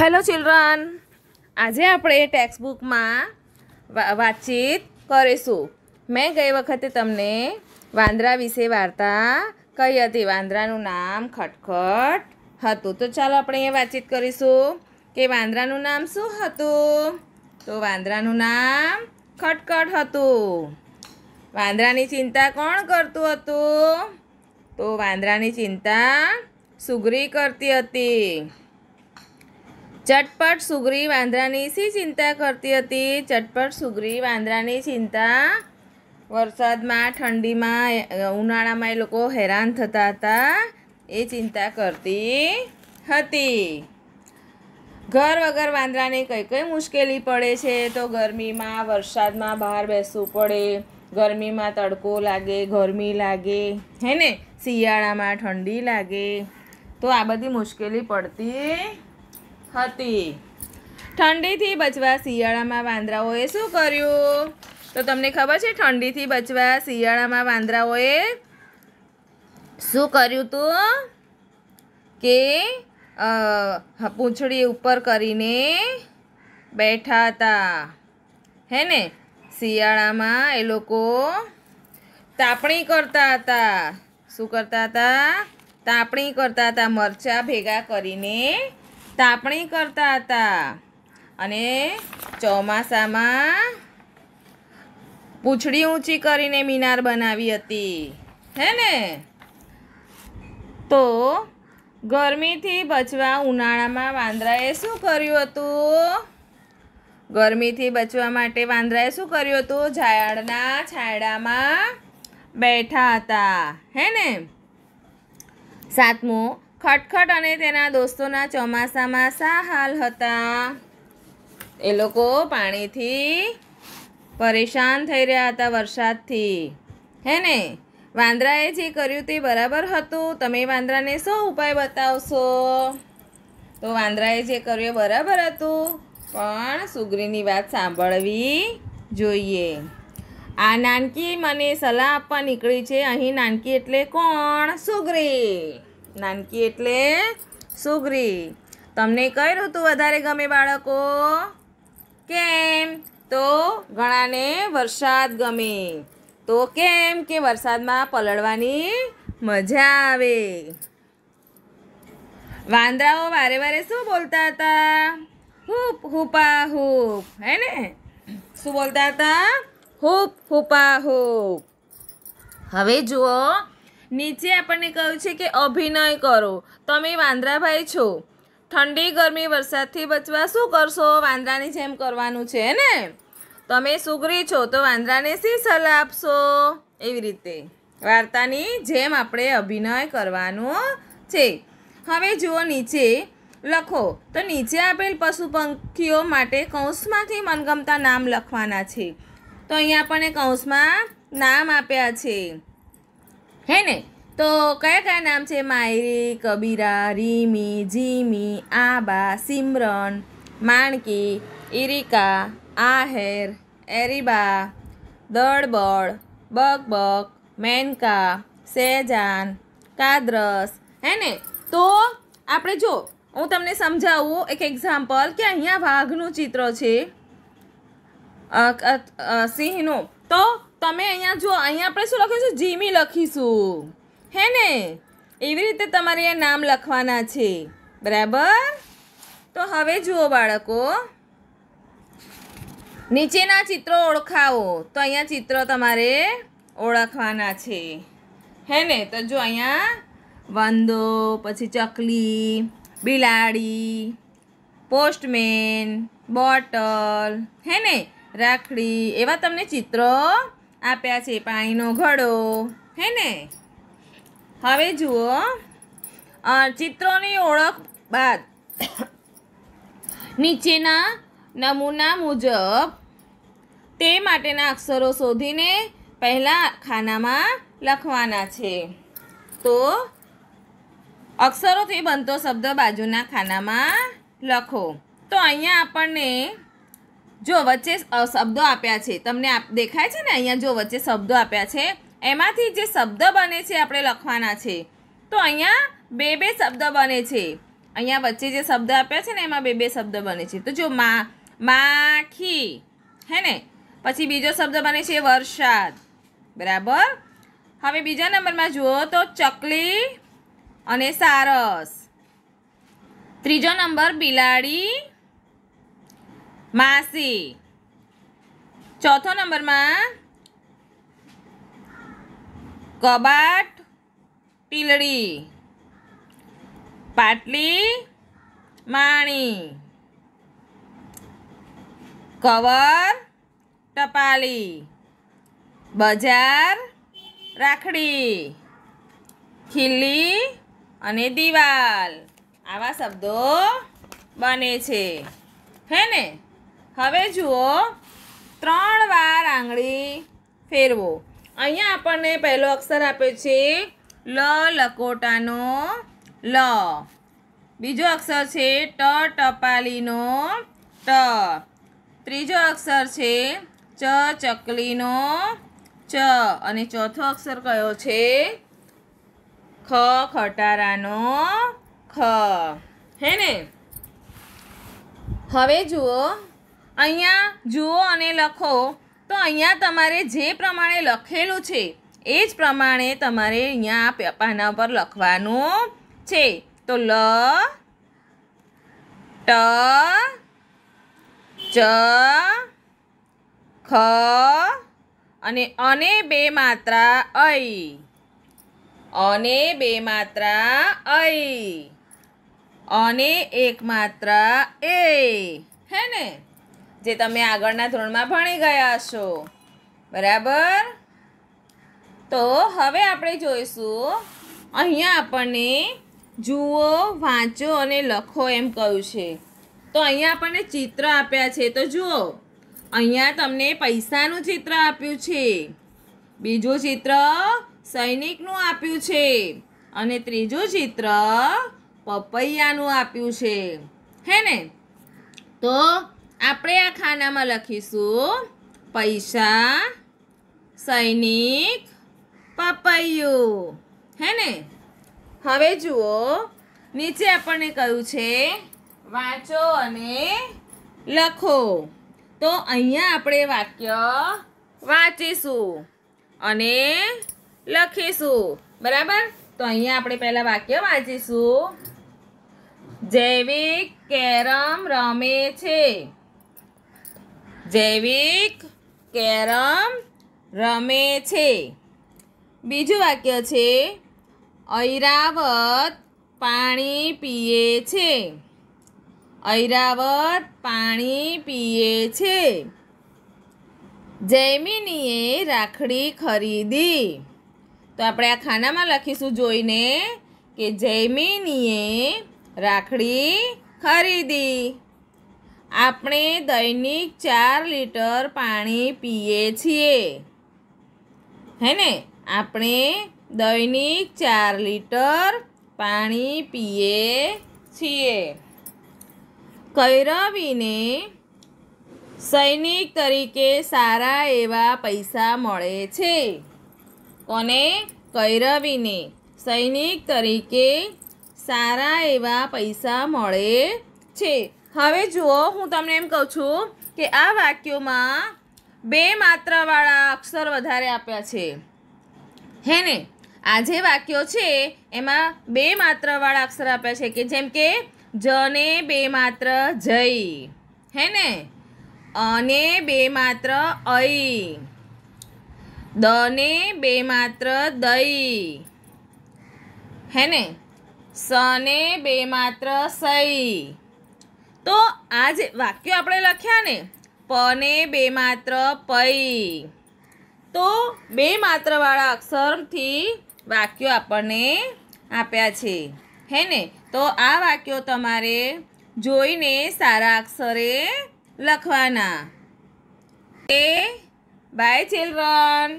hello children આજે આપણે text બુકમાં વાતચીત કરીશું મેં ગઈ વખતે તમને વાંદરા વિશે વાર્તા કહી હતી વાંદરાનું નામ ખટખટ હતું તો ચાલો આપણે એ વાતચીત કરીશું કે વાંદરાનું નામ શું હતું તો વાંદરાનું નામ ખટખટ હતું વાંદરાની ચિંતા કોણ કરતું હતું તો વાંદરાની ચિંતા સુગરી કરતી હતી ચટપટ સુગ્રીવ વાંદરાની શી ચિંતા કરતી હતી ચટપટ સુગ્રીવ વાંદરાની ચિંતા વરસાદમાં ઠંડીમાં ઉનાળામાં એ લોકો હેરાન થતા હતા એ ચિંતા કરતી હતી ઘર વગર વાંદરાને કઈ કઈ મુશ્કેલી પડે છે તો ગરમીમાં વરસાદમાં બહાર બેસવું પડે ગરમીમાં તડકો લાગે ગરમી લાગે હે ને શિયાળામાં ઠંડી લાગે તો આ બધી મુશ્કેલી પડતી હતી ઠંડીથી બચવા શિયાળામાં વાંદરાઓએ શું કર્યું તો તમને ખબર છે ઠંડીથી બચવા શિયાળામાં વાંદરાઓએ શું કર્યું હતું કે પૂંછડી ઉપર કરીને બેઠા હતા હે ને શિયાળામાં એ લોકો તાપણી કરતા હતા શું કરતા હતા તાપણી કરતા હતા મરચાં ભેગા કરીને તાપણી કરતા હતા અને ચોમાસામાં પૂંછડી ઊંચી કરીને મિનાર બનાવી હતી હે ને તો ગરમીથી બચવા ઉનાળામાં વાંદરાએ શું કર્યું હતું ગરમીથી બચવા માટે વાંદરાએ શું કર્યું હતું ઝાડના છાંયડામાં બેઠા હતા હે ને સાતમું ખટખટ અને તેના દોસ્તોના ચોમાસામાં શા હાલ હતા એ લોકો પાણીથી પરેશાન થઈ રહ્યા હતા વરસાદથી હે ને વાંદરાએ જે કર્યું તે બરાબર હતું તમે વાંદરાને શું ઉપાય બતાવશો તો વાંદરાએ જે કર્યું બરાબર હતું પણ સુગ્રીની વાત સાંભળવી જોઈએ આ નાનકી મને સલાહ આપવા નીકળી છે અહીં નાનકી એટલે કોણ સુગ્રી નાનકી એટલે સુગરી તમને કઈ ઋતુ વધારે ગમે બાળકો કેમ તો ઘણાને વરસાદ ગમે તો કેમ કે વરસાદમાં પલળવાની મજા આવે વાંદરાઓ વારે વારે શું બોલતા હતા હૂપ હુપા હૂપ હે ને શું બોલતા હતા હૂપ હુપા હૂપ હવે જુઓ નીચે આપણને કહ્યું છે કે અભિનય કરો તમે વાંદરાભાઈ છો ઠંડી ગરમી વરસાદથી બચવા શું કરશો વાંદરાની જેમ કરવાનું છે ને તમે સુગરી છો તો વાંદરાને શી સલાહ આપશો એવી રીતે વાર્તાની જેમ આપણે અભિનય કરવાનો છે હવે જુઓ નીચે લખો તો નીચે આપેલ પશુ પંખીઓ માટે કૌંસમાંથી મનગમતા નામ લખવાના છે તો અહીંયા આપણને કૌંસમાં નામ આપ્યા છે હે ને તો કયા કયા નામ છે માયરી કબીરા રીમી જીમી આબા સિમરન માણકી ઇરિકા આહેર એરિબા દડબડ બકબક મેનકા સેજાન કાદરસ હે ને તો આપણે જો હું તમને સમજાવું એક એક્ઝામ્પલ કે અહીંયા વાઘનું ચિત્ર છે સિંહનું તો તમે અહીંયા જો અહીંયા આપણે શું લખ્યું છે જીમી લખીશું હે ને એવી રીતે તમારે અહીંયા નામ લખવાના છે બરાબર તો હવે જુઓ બાળકો નીચેના ચિત્રો ઓળખાવો તો અહીંયા ચિત્રો તમારે ઓળખવાના છે હે ને તો જો અહીંયા વંદો પછી ચકલી બિલાડી પોસ્ટમેન બોટલ હે ને રાખડી એવા તમને ચિત્રો આપ્યા છે પાણીનો ઘડો હે ને હવે જુઓ ચિત્રોની ઓળખ બાદ નીચેના નમૂના મુજબ તે માટેના અક્ષરો શોધીને પહેલાં ખાનામાં લખવાના છે તો અક્ષરોથી બનતો શબ્દ બાજુના ખાનામાં લખો તો અહીંયા આપણને જો વચ્ચે શબ્દો આપ્યા છે તમને દેખાય છે ને અહીંયા જો વચ્ચે શબ્દો આપ્યા છે એમાંથી જે શબ્દ બને છે આપણે લખવાના છે તો અહીંયા બે બે શબ્દ બને છે અહીંયા વચ્ચે જે શબ્દ આપ્યા છે ને એમાં બે બે શબ્દ બને છે તો જો મા માખી હે ને પછી બીજો શબ્દ બને છે વરસાદ બરાબર હવે બીજા નંબરમાં જુઓ તો ચકલી અને સારસ ત્રીજો નંબર બિલાડી માસી ચોથો નંબરમાં કબાટ ટીલડી પાટલી માણી કવર ટપાલી બજાર રાખડી ખીલી અને દિવાલ આવા શબ્દો બને છે હે ને હવે જુઓ ત્રણ વાર આંગળી ફેરવો અહીંયા આપણને પહેલો અક્ષર આપે છે લ લકોટાનો લ બીજો અક્ષર છે ટ ટપાલીનો ટ ત્રીજો અક્ષર છે ચ ચકલીનો ચ અને ચોથો અક્ષર કયો છે ખ ખટારાનો ખ હે ને હવે જુઓ અહીંયા જુઓ અને લખો તો અહીંયા તમારે જે પ્રમાણે લખેલું છે એ જ પ્રમાણે તમારે અહીંયા પાના પર લખવાનું છે તો લ ટ ચ ખ અને અને બે માત્રા અય અને બે માત્રા ઐ અને એક માત્રા એ હે ને જે તમે આગળના ધોરણમાં ભણી ગયા હશો બરાબર તો હવે આપણે જોઈશું અહીંયા આપણને જુઓ વાંચો અને લખો એમ કહ્યું છે તો અહીંયા આપણને ચિત્ર આપ્યા છે તો જુઓ અહીંયા તમને પૈસાનું ચિત્ર આપ્યું છે બીજું ચિત્ર સૈનિકનું આપ્યું છે અને ત્રીજું ચિત્ર પપૈયાનું આપ્યું છે હે ને તો આપણે આ ખાનામાં લખીશું પૈસા સૈનિક પપૈયું હે ને હવે જુઓ નીચે આપણને કહ્યું છે વાંચો અને લખો તો અહીંયા આપણે વાક્ય વાંચીશું અને લખીશું બરાબર તો અહીંયા આપણે પહેલાં વાક્ય વાંચીશું જૈવિક કેરમ રમે છે જૈવિક કેરમ રમે છે બીજું વાક્ય છે ઐરાવત પાણી પીએ છે ઐરાવત પાણી પીએ છે જૈમિનીએ રાખડી ખરીદી તો આપણે આ ખાનામાં લખીશું જોઈને કે જૈમિનીએ રાખડી ખરીદી આપણે દૈનિક ચાર લીટર પાણી પીએ છીએ હે ને આપણે દૈનિક ચાર લીટર પાણી પીએ છીએ કૈરવીને સૈનિક તરીકે સારા એવા પૈસા મળે છે કોને કૈરવીને સૈનિક તરીકે સારા એવા પૈસા મળે છે હવે જુઓ હું તમને એમ કહું છું કે આ વાક્યોમાં બે માત્રાવાળા અક્ષર વધારે આપ્યા છે હે ને આ જે વાક્યો છે એમાં બે માત્રાવાળા અક્ષર આપ્યા છે કે જેમ કે જને બે માત્ર જઈ હે ને અને બે માત્ર અઈ દને બે માત્ર દઈ હે ને સને બે માત્ર સઈ તો આજે વાક્યો આપણે લખ્યા ને પને બે માત્ર પૈ તો બે માત્રવાળા અક્ષરથી વાક્યો આપણને આપ્યા છે હે ને તો આ વાક્યો તમારે જોઈને સારા અક્ષરે લખવાના એ બાય ચિલ્ડ્રન